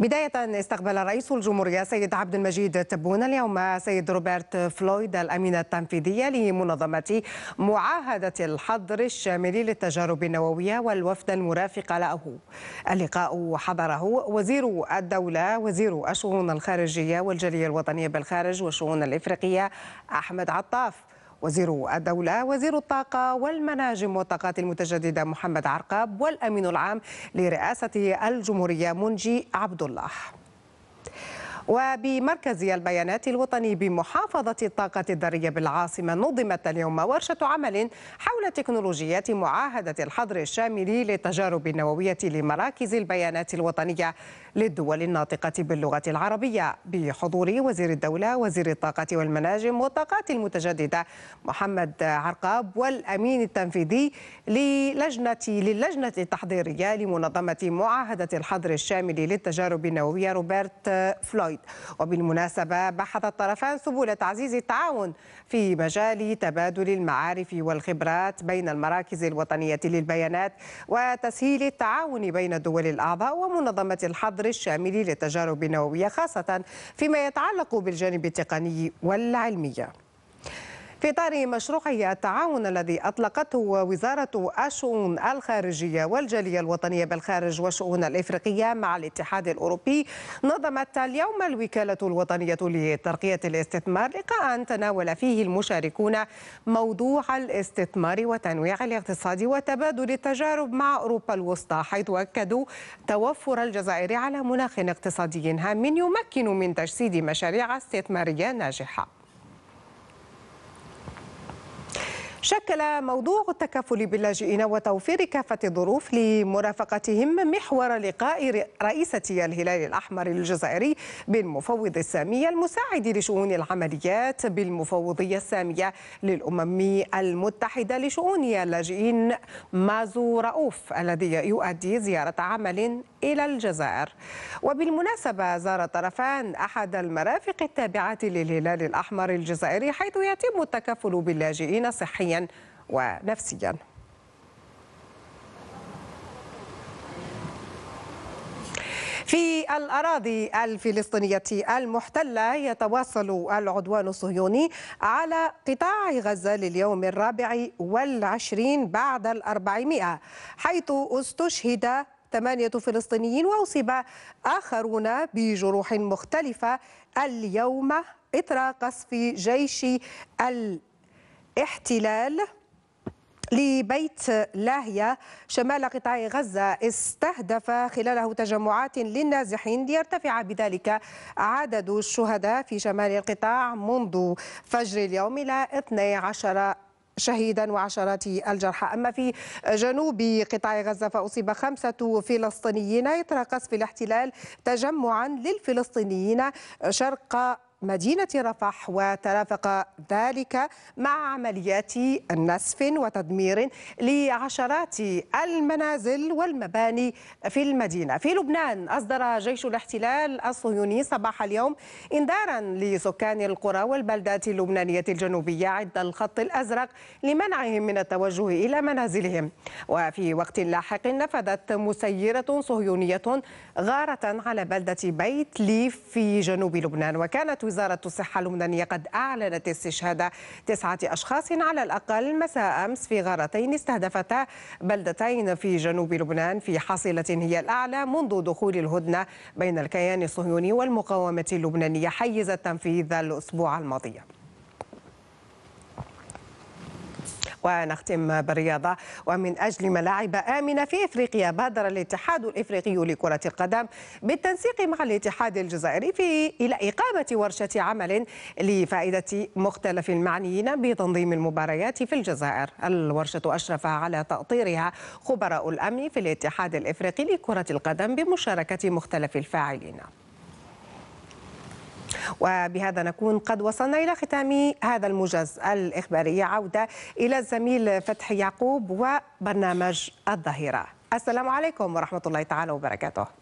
بداية استقبل رئيس الجمهورية سيد عبد المجيد تبون اليوم سيد روبرت فلويد الأمين التنفيذي لمنظمة معاهدة الحظر الشامل للتجارب النووية والوفد المرافق له اللقاء حضره وزير الدولة وزير الشؤون الخارجية والجالية الوطنية بالخارج والشؤون الإفريقية أحمد عطاف وزير الدولة وزير الطاقة والمناجم والطاقات المتجددة محمد عرقاب والأمين العام لرئاسة الجمهورية منجي عبد الله وبمركز البيانات الوطني بمحافظة الطاقة الذرية بالعاصمة نظمت اليوم ورشة عمل حول تكنولوجيات معاهدة الحظر الشامل للتجارب النووية لمراكز البيانات الوطنية للدول الناطقة باللغة العربية بحضور وزير الدولة وزير الطاقة والمناجم والطاقات المتجددة محمد عرقاب والأمين التنفيذي للجنة للجنة التحضيرية لمنظمة معاهدة الحظر الشامل للتجارب النووية روبرت فلويد الصيد وبالمناسبة بحث الطرفان سبل تعزيز التعاون في مجال تبادل المعارف والخبرات بين المراكز الوطنية للبيانات وتسهيل التعاون بين الدول الأعضاء ومنظمة الحظر الشامل للتجارب النووية خاصة فيما يتعلق بالجانب التقني والعلمي في إطار مشروع التعاون الذي أطلقته وزارة الشؤون الخارجية والجالية الوطنية بالخارج والشؤون الإفريقية مع الاتحاد الأوروبي نظمت اليوم الوكالة الوطنية لترقية الاستثمار لقاء تناول فيه المشاركون موضوع الاستثمار وتنويع الاقتصاد وتبادل التجارب مع أوروبا الوسطى حيث أكدوا توفر الجزائر على مناخ اقتصادي هام يمكن من تجسيد مشاريع استثمارية ناجحة شكل موضوع التكافل باللاجئين وتوفير كافة الظروف لمرافقتهم محور لقاء رئيسة الهلال الأحمر الجزائري بالمفوض السامية المساعد لشؤون العمليات بالمفوضية السامية للأمم المتحدة لشؤون اللاجئين مازو رؤوف الذي يؤدي زيارة عمل إلى الجزائر وبالمناسبة زار الطرفان أحد المرافق التابعة للهلال الأحمر الجزائري حيث يتم التكافل باللاجئين صحيا جسديا ونفسيا في الأراضي الفلسطينية المحتلة يتواصل العدوان الصهيوني على قطاع غزة لليوم الرابع والعشرين بعد الأربعمائة حيث استشهد ثمانية فلسطينيين وأصيب آخرون بجروح مختلفة اليوم إثر قصف جيش ال احتلال لبيت لاهيا شمال قطاع غزة استهدف خلاله تجمعات للنازحين ليرتفع بذلك عدد الشهداء في شمال القطاع منذ فجر اليوم إلى 12 شهيدا وعشرات الجرحى أما في جنوب قطاع غزة فأصيب خمسة فلسطينيين إثر قصف الاحتلال تجمعا للفلسطينيين شرق مدينة رفح وترافق ذلك مع عمليات نسف وتدمير لعشرات المنازل والمباني في المدينة في لبنان أصدر جيش الاحتلال الصهيوني صباح اليوم إنذارا لسكان القرى والبلدات اللبنانية الجنوبية عند الخط الأزرق لمنعهم من التوجه إلى منازلهم وفي وقت لاحق نفذت مسيرة صهيونية غارة على بلدة بيت ليف في جنوب لبنان وكانت وزارة الصحة اللبنانية قد أعلنت استشهاد تسعة أشخاص على الأقل مساء أمس في غارتين استهدفتا بلدتين في جنوب لبنان في حصيلة هي الأعلى منذ دخول الهدنة بين الكيان الصهيوني والمقاومة اللبنانية حيز التنفيذ الأسبوع الماضي ونختم بالرياضة ومن أجل ملاعب آمنة في إفريقيا بادر الاتحاد الإفريقي لكرة القدم بالتنسيق مع الاتحاد الجزائري في إلى إقامة ورشة عمل لفائدة مختلف المعنيين بتنظيم المباريات في الجزائر الورشة أشرف على تأطيرها خبراء الأمن في الاتحاد الإفريقي لكرة القدم بمشاركة مختلف الفاعلين وبهذا نكون قد وصلنا إلى ختام هذا الموجز الإخباري عودة إلى الزميل فتحي يعقوب وبرنامج الظهيرة السلام عليكم ورحمة الله تعالى وبركاته